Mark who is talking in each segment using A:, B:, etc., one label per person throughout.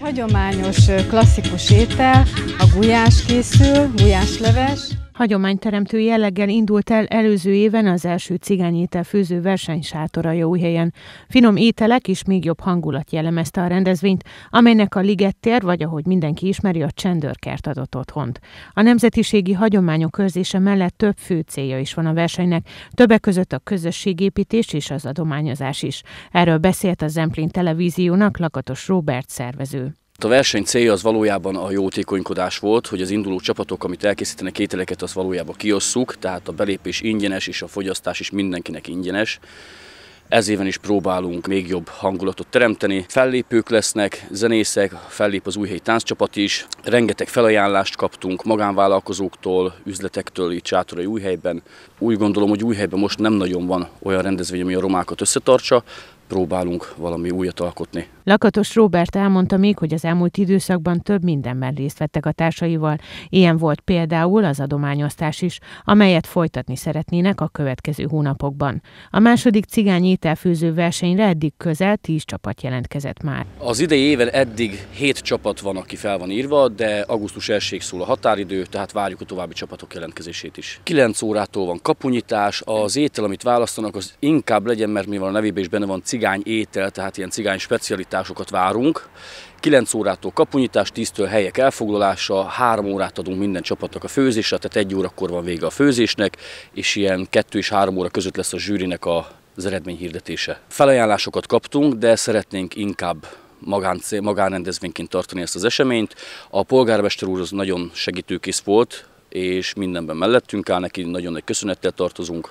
A: hagyományos, klasszikus étel, a gulyás készül, gulyásleves. Hagyományteremtő jelleggel indult el előző éven az első cigányétel főző versenysátor a helyen. Finom ételek is még jobb hangulat jellemezte a rendezvényt, amelynek a ligettér, vagy ahogy mindenki ismeri, a csendőrkert adott otthont. A nemzetiségi hagyományok őrzése mellett több fő célja is van a versenynek, többek között a közösségépítés és az adományozás is. Erről beszélt a Zemplén televíziónak Lakatos Robert szervező.
B: Hát a verseny célja az valójában a jótékonykodás volt, hogy az induló csapatok, amit elkészítenek ételeket, az valójában kiosszuk, tehát a belépés ingyenes és a fogyasztás is mindenkinek ingyenes. Ez éven is próbálunk még jobb hangulatot teremteni. Fellépők lesznek, zenészek, fellép az újhelyi tánccsapat is. Rengeteg felajánlást kaptunk magánvállalkozóktól, üzletektől itt Sátorai újhelyben. Úgy gondolom, hogy újhelyben most nem nagyon van olyan rendezvény, ami a romákat összetartsa próbálunk valami újat alkotni.
A: Lakatos Robert elmondta még, hogy az elmúlt időszakban több mindenben részt vettek a társaival. Ilyen volt például az adományosztás is, amelyet folytatni szeretnének a következő hónapokban. A második cigány ételfőző versenyre eddig közel 10 csapat jelentkezett már.
B: Az idei évvel eddig 7 csapat van, aki fel van írva, de augusztus 1 szól a határidő, tehát várjuk a további csapatok jelentkezését is. 9 órától van kapunyítás, az étel, amit választanak, az inkább legyen, mert mivel a nevében is benne van cigány, cigány étel, tehát ilyen cigány specialitásokat várunk. 9 órától kapunyítás, 10-től helyek elfoglalása, 3 órát adunk minden csapatnak a főzésre, tehát 1 órakor van vége a főzésnek, és ilyen 2 és 3 óra között lesz a zsűrinek a eredmény hirdetése. Felajánlásokat kaptunk, de szeretnénk inkább magán, magánrendezvényként tartani ezt az eseményt. A polgármester úr az nagyon segítőkész volt, és mindenben mellettünk áll, neki nagyon nagy köszönettel tartozunk.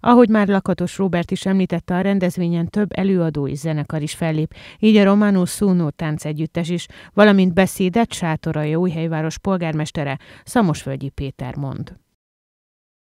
A: Ahogy már Lakatos Robert is említette, a rendezvényen több előadó és zenekar is fellép, így a Romano Szúnó táncegyüttes is, valamint beszédet Sátora Jóhelyváros polgármestere Szamosvölgyi Péter mond.